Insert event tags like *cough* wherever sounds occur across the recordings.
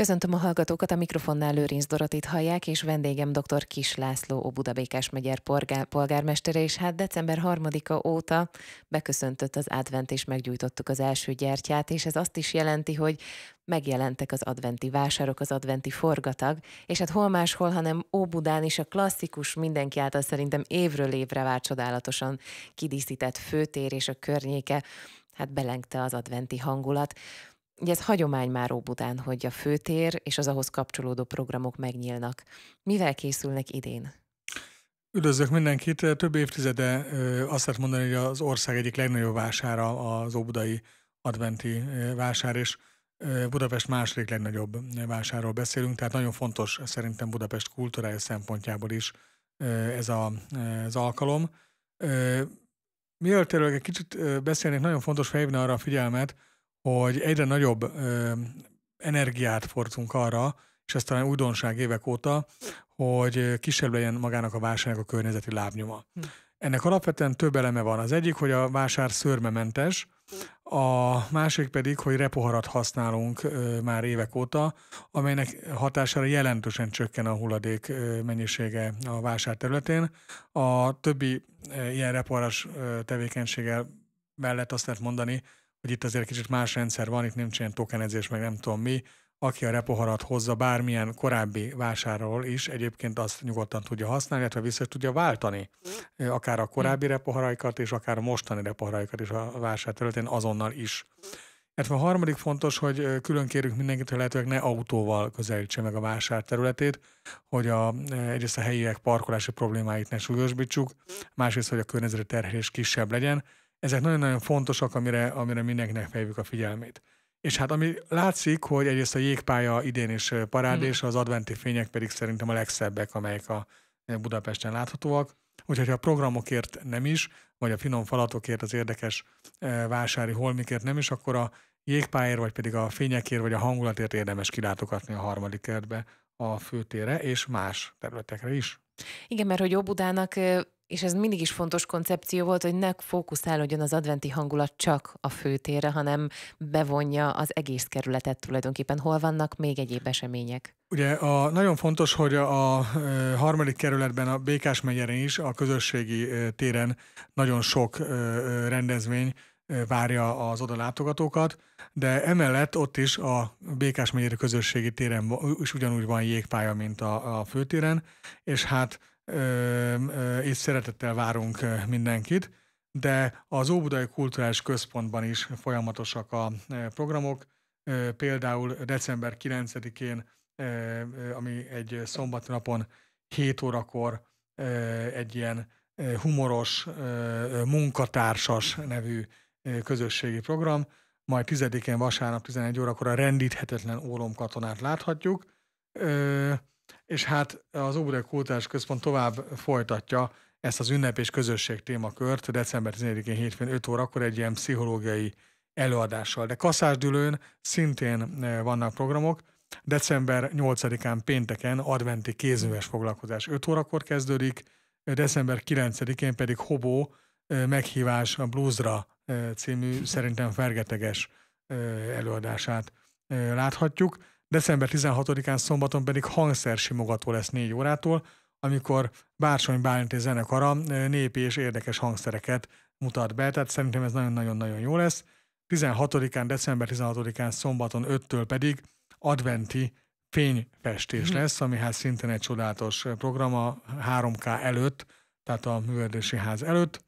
Köszöntöm a hallgatókat, a mikrofonnál Lőrinc Dorotit hallják, és vendégem dr. Kis László, Óbuda Békás megyer polgármestere, és hát december 3-a óta beköszöntött az advent, és meggyújtottuk az első gyertyát, és ez azt is jelenti, hogy megjelentek az adventi vásárok, az adventi forgatag, és hát hol máshol, hanem Óbudán is a klasszikus, mindenki által szerintem évről évre vár csodálatosan kidíszített főtér és a környéke, hát belengte az adventi hangulat. Ugye ez hagyomány már Óbudán, hogy a főtér és az ahhoz kapcsolódó programok megnyílnak. Mivel készülnek idén? Üdvözlök mindenkit! Több évtizede azt lehet mondani, hogy az ország egyik legnagyobb vására az óbudai adventi vásár, és Budapest második legnagyobb vásáról beszélünk, tehát nagyon fontos szerintem Budapest kultúrája szempontjából is ez a, az alkalom. Mielőtt erről egy kicsit beszélnék, nagyon fontos felhívni arra a figyelmet, hogy egyre nagyobb ö, energiát fordítunk arra, és ez talán újdonság évek óta, hogy kisebb legyen magának a vásárnak a környezeti lábnyoma. Hm. Ennek alapvetően több eleme van. Az egyik, hogy a vásár szörmementes, a másik pedig, hogy repoharat használunk ö, már évek óta, amelynek hatására jelentősen csökken a hulladék ö, mennyisége a vásár területén. A többi ö, ilyen repoharas tevékenységgel mellett azt lehet mondani, hogy itt azért kicsit más rendszer van, itt nincs ilyen tokenezés, meg nem tudom mi. Aki a repoharat hozza bármilyen korábbi vásárról is, egyébként azt nyugodtan tudja használni, illetve vissza tudja váltani akár a korábbi hm. repoharaikat és akár a mostani repoharaikat is a vásár területén azonnal is. Illetve hát a harmadik fontos, hogy külön kérjük mindenkit, hogy lehetőleg ne autóval közelítse meg a vásár területét, hogy a, egyrészt a helyiek parkolási problémáit ne súlyosbítsuk, másrészt, hogy a környezeti terhelés kisebb legyen, ezek nagyon-nagyon fontosak, amire, amire mindenkinek felhívjuk a figyelmét. És hát ami látszik, hogy egyrészt a jégpálya idén is parádés, hmm. az adventi fények pedig szerintem a legszebbek, amelyek a eh, Budapesten láthatóak. Úgyhogy ha a programokért nem is, vagy a finom falatokért, az érdekes eh, vásári holmikért nem is, akkor a jégpályért, vagy pedig a fényekért, vagy a hangulatért érdemes kilátogatni a harmadik kertbe a főtére és más területekre is. Igen, mert hogy Óbudának és ez mindig is fontos koncepció volt, hogy ne fókuszálódjon az adventi hangulat csak a főtérre, hanem bevonja az egész kerületet tulajdonképpen. Hol vannak még egyéb események? Ugye a, nagyon fontos, hogy a, a harmadik kerületben, a Békás megyeren is, a közösségi téren nagyon sok rendezvény várja az oda látogatókat, de emellett ott is a Békás megyeri közösségi téren is ugyanúgy van jégpálya, mint a, a főtéren, és hát és szeretettel várunk mindenkit, de az Óbudai Kulturális Központban is folyamatosak a programok, például december 9-én, ami egy szombat napon 7 órakor egy ilyen humoros, munkatársas nevű közösségi program, majd 10-én vasárnap 11 órakor a rendíthetetlen ólomkatonát láthatjuk, és hát az Óbudai Kultúrás Központ tovább folytatja ezt az ünnep és közösség témakört december 14-én hétfőn 5 órakor egy ilyen pszichológiai előadással. De Kaszásdülőn szintén e, vannak programok, december 8-án pénteken adventi kézműves foglalkozás 5 órakor kezdődik, december 9-én pedig Hobó e, meghívás a bluesra e, című szerintem fergeteges előadását láthatjuk. December 16-án szombaton pedig hangszersimogató lesz 4 órától, amikor Bársony Bálinti zenekara népi és érdekes hangszereket mutat be, tehát szerintem ez nagyon-nagyon-nagyon jó lesz. 16-án, december 16-án szombaton 5-től pedig adventi fényfestés mhm. lesz, ami hát szintén egy csodálatos program a 3K előtt, tehát a művelési ház előtt.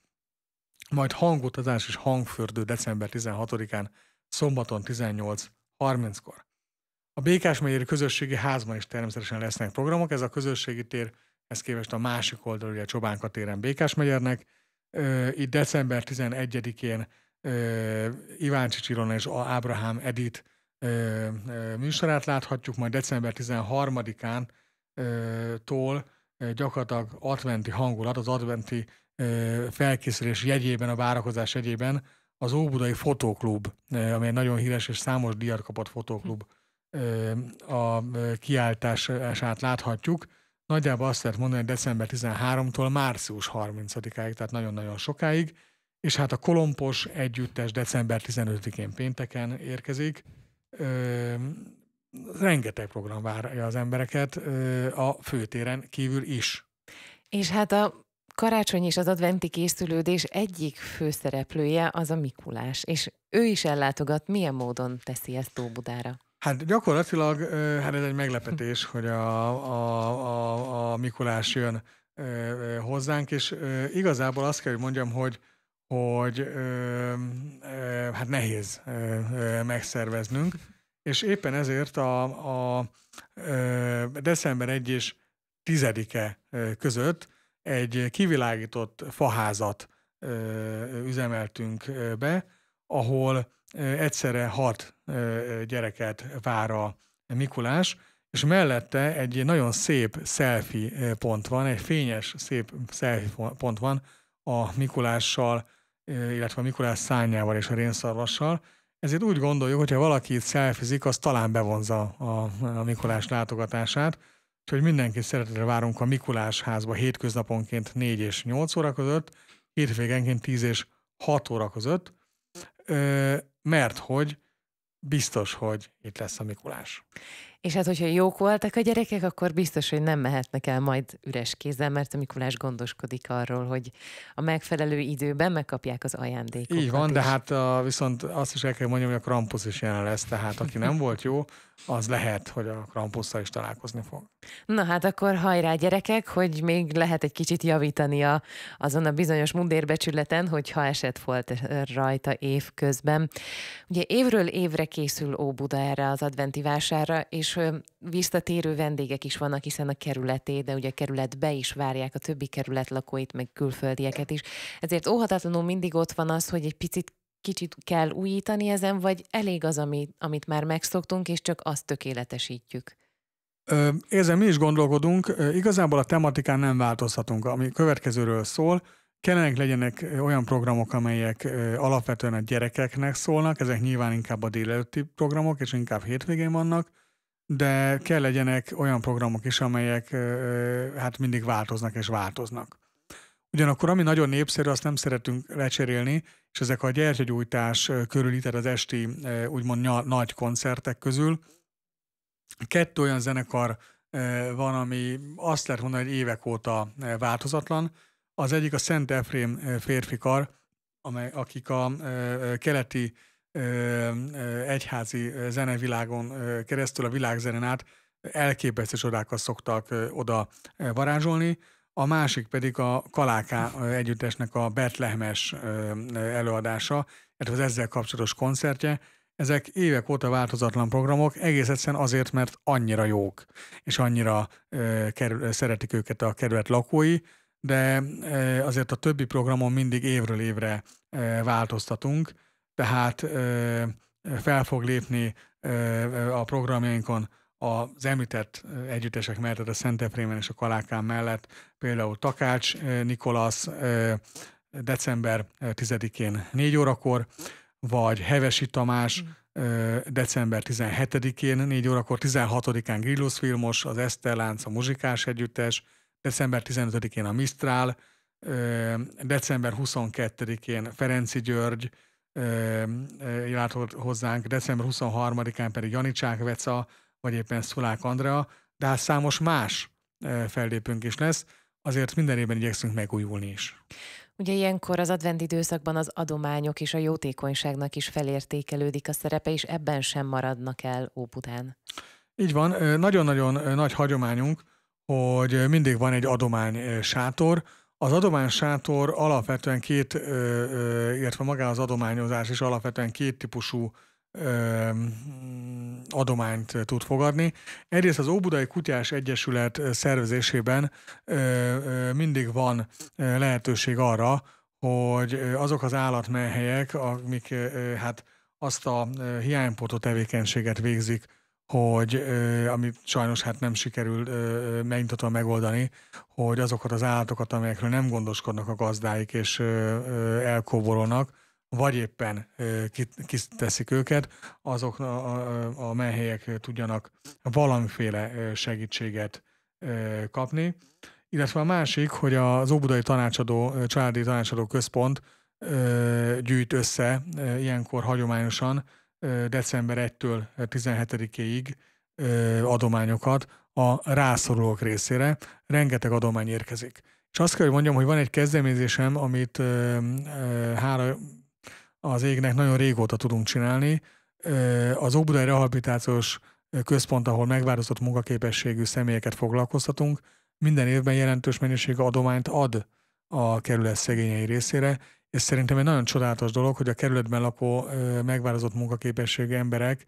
Majd hangutazás és hangfürdő december 16-án, szombaton 18.30-kor. A Békás közösségi házban is természetesen lesznek programok, ez a közösségi tér, ez képest a másik oldal, ugye Csobánka téren Békás megyernek. Itt december 11-én Iváncsics Ilona és Ábrahám Edit műsorát láthatjuk, majd december 13-án tól gyakorlatilag adventi hangulat, az adventi felkészülés jegyében, a várakozás jegyében az Óbudai Fotóklub, amely egy nagyon híres és számos díjat kapott fotóklub a kiáltását láthatjuk. Nagyjából azt lehet mondani, hogy december 13-tól március 30-áig, tehát nagyon-nagyon sokáig, és hát a kolompos együttes december 15-én pénteken érkezik. Rengeteg program várja az embereket a főtéren kívül is. És hát a karácsony és az adventi készülődés egyik főszereplője az a Mikulás, és ő is ellátogat, milyen módon teszi ezt Tóbudára? Hát gyakorlatilag hát ez egy meglepetés, hogy a, a, a, a Mikulás jön hozzánk, és igazából azt kell, hogy mondjam, hogy hogy hát nehéz megszerveznünk, és éppen ezért a, a december 1 és 10-e között egy kivilágított faházat üzemeltünk be, ahol egyszerre hat gyereket vár a Mikulás, és mellette egy nagyon szép selfie pont van, egy fényes, szép selfie pont van a Mikulással, illetve a Mikulás szányával és a rénszarvassal. Ezért úgy gondoljuk, hogyha valaki itt szelfizik, az talán bevonza a, a Mikulás látogatását. Úgyhogy mindenki szeretetre várunk a Mikulás házba hétköznaponként 4 és 8 óra között, hétvégenként 10 és 6 óra között mert hogy biztos, hogy itt lesz a Mikulás. És hát, hogyha jók voltak a gyerekek, akkor biztos, hogy nem mehetnek el majd üres kézzel, mert a Mikulás gondoskodik arról, hogy a megfelelő időben megkapják az ajándékot. Így van, is. de hát a, viszont azt is el kell mondjam, hogy a Krampus is jelen lesz, tehát aki nem volt jó, az lehet, hogy a Krampusszal is találkozni fog. Na hát akkor hajrá gyerekek, hogy még lehet egy kicsit javítani a, azon a bizonyos mundérbecsületen, hogyha esett volt rajta évközben. közben. Ugye évről évre készül Óbuda erre az adventi vásárra, és visszatérő vendégek is vannak, hiszen a kerületé, de ugye a kerületbe is várják a többi kerület lakóit, meg külföldieket is. Ezért óhatatlanul mindig ott van az, hogy egy picit kicsit kell újítani ezen, vagy elég az, ami, amit már megszoktunk, és csak azt tökéletesítjük? Érzem, mi is gondolkodunk, igazából a tematikán nem változhatunk, ami következőről szól. Kellenek legyenek olyan programok, amelyek alapvetően a gyerekeknek szólnak, ezek nyilván inkább a délelőtti programok, és inkább hétvégén vannak de kell legyenek olyan programok is, amelyek hát mindig változnak és változnak. Ugyanakkor, ami nagyon népszerű, azt nem szeretünk lecserélni, és ezek a gyertyagyújtás körüli, tehát az esti úgymond nagy koncertek közül, kettő olyan zenekar van, ami azt lehet mondani, hogy évek óta változatlan. Az egyik a Szent Efrém férfikar, amely, akik a keleti egyházi zenevilágon keresztül, a világzenen át elképesztő csodákat szoktak oda varázsolni. A másik pedig a Kaláká együttesnek a Betlehemes előadása, illetve az ezzel kapcsolatos koncertje. Ezek évek óta változatlan programok, egész egyszerűen azért, mert annyira jók, és annyira kerül, szeretik őket a kerület lakói, de azért a többi programon mindig évről évre változtatunk, tehát fel fog lépni a programjainkon az említett együttesek mellett, a Szent Efrémen és a Kalákán mellett, például Takács Nikolasz december 10-én 4 órakor, vagy Hevesi Tamás mm. december 17-én 4 órakor, 16-án Grillus Filmos, az Eszterlánc, a Muzsikás Együttes, december 15-én a Mistrál, december 22-én Ferenci György, látogat hozzánk, december 23-án pedig Janicsák Veca, vagy éppen Szulák Andrea, de hát számos más fellépünk is lesz, azért minden évben igyekszünk megújulni is. Ugye ilyenkor az advent időszakban az adományok és a jótékonyságnak is felértékelődik a szerepe, és ebben sem maradnak el ópután. Így van, nagyon-nagyon nagy hagyományunk, hogy mindig van egy adomány sátor, az adománysátor alapvetően két, illetve maga az adományozás is alapvetően két típusú adományt tud fogadni. Egyrészt az Óbudai Kutyás Egyesület szervezésében mindig van lehetőség arra, hogy azok az állatmenhelyek, amik hát azt a hiánypótó tevékenységet végzik, hogy ami sajnos hát nem sikerül megnyitottan megoldani, hogy azokat az állatokat, amelyekről nem gondoskodnak a gazdáik és elkóborolnak, vagy éppen kiteszik őket, azok a, a menhelyek tudjanak valamiféle segítséget kapni. Illetve a másik, hogy az Óbudai Tanácsadó, Családi Tanácsadó Központ gyűjt össze ilyenkor hagyományosan december 1-től 17-ig adományokat a rászorulók részére. Rengeteg adomány érkezik. És azt kell, hogy mondjam, hogy van egy kezdeményezésem, amit hála az égnek nagyon régóta tudunk csinálni. Az Óbudai Rehabilitációs Központ, ahol megváltozott munkaképességű személyeket foglalkoztatunk, minden évben jelentős mennyiségű adományt ad a kerület szegényei részére, ez szerintem egy nagyon csodálatos dolog, hogy a kerületben lakó megváltozott munkaképességű emberek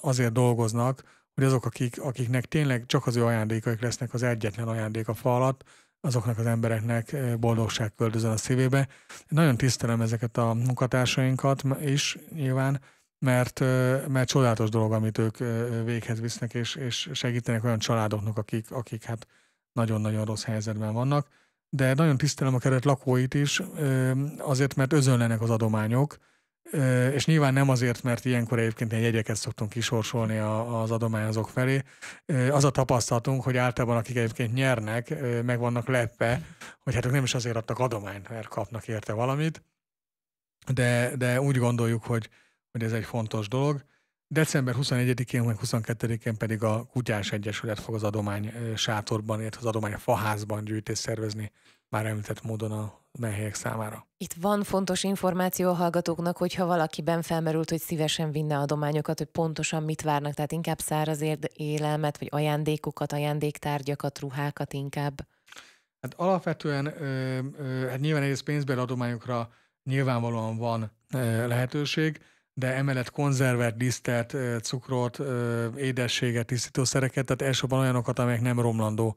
azért dolgoznak, hogy azok, akik, akiknek tényleg csak az ő ajándékaik lesznek az egyetlen ajándék a fa alatt, azoknak az embereknek boldogság költözön a szívébe. Nagyon tisztelem ezeket a munkatársainkat is nyilván, mert, mert csodálatos dolog, amit ők véghez visznek, és, és segítenek olyan családoknak, akik, akik hát nagyon-nagyon rossz helyzetben vannak de nagyon tisztelem a keret lakóit is, azért, mert özönlenek az adományok, és nyilván nem azért, mert ilyenkor egyébként ilyen jegyeket szoktunk kisorsolni az adományozók felé. Az a tapasztalatunk, hogy általában akik egyébként nyernek, meg vannak leppe, hogy hát ők nem is azért adtak adományt, mert kapnak érte valamit, de, de úgy gondoljuk, hogy, hogy ez egy fontos dolog. December 21-én, vagy 22-én pedig a Kutyás Egyesület fog az adomány sátorban, illetve az adomány faházban gyűjtés szervezni, már említett módon a menhelyek számára. Itt van fontos információ a hallgatóknak, hogyha valakiben felmerült, hogy szívesen vinne adományokat, hogy pontosan mit várnak, tehát inkább száraz élelmet, vagy ajándékokat, ajándéktárgyakat, ruhákat inkább. Hát alapvetően, hát nyilván egész pénzbeli adományokra nyilvánvalóan van lehetőség, de emellett konzervet, disztelt, cukrot, édességet, tisztítószereket, tehát elsősorban olyanokat, amelyek nem romlandó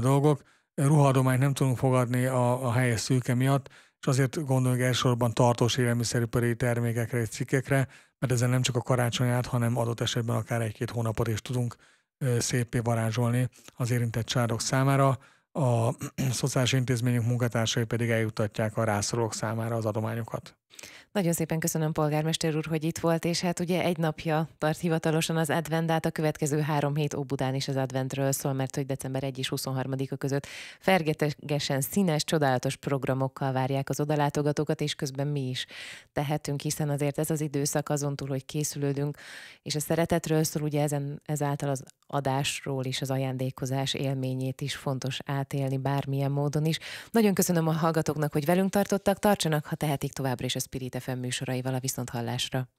dolgok. Ruhadományt nem tudunk fogadni a, a helyes szűke miatt, és azért gondoljunk elsősorban tartós élelmiszeripari termékekre és cikkekre, mert ezen nem csak a karácsonyát, hanem adott esetben akár egy-két hónapot is tudunk szépé varázsolni az érintett csárok számára. A *clears throat* szociális intézményünk munkatársai pedig eljutatják a rászorulók számára az adományokat. Nagyon szépen köszönöm, polgármester úr, hogy itt volt, és hát ugye egy napja tart hivatalosan az advendát, a következő három hét Óbudán is az adventről szól, mert hogy december 1 és 23-a között fergetegesen színes, csodálatos programokkal várják az odalátogatókat, és közben mi is tehetünk, hiszen azért ez az időszak azon túl, hogy készülődünk, és a szeretetről szól, ugye ezen, ezáltal az adásról és az ajándékozás élményét is fontos átélni bármilyen módon is. Nagyon köszönöm a hallgatóknak, hogy velünk tartottak, tartsanak, ha tehetik továbbra is a Spirit FM műsoraival a Viszonthallásra.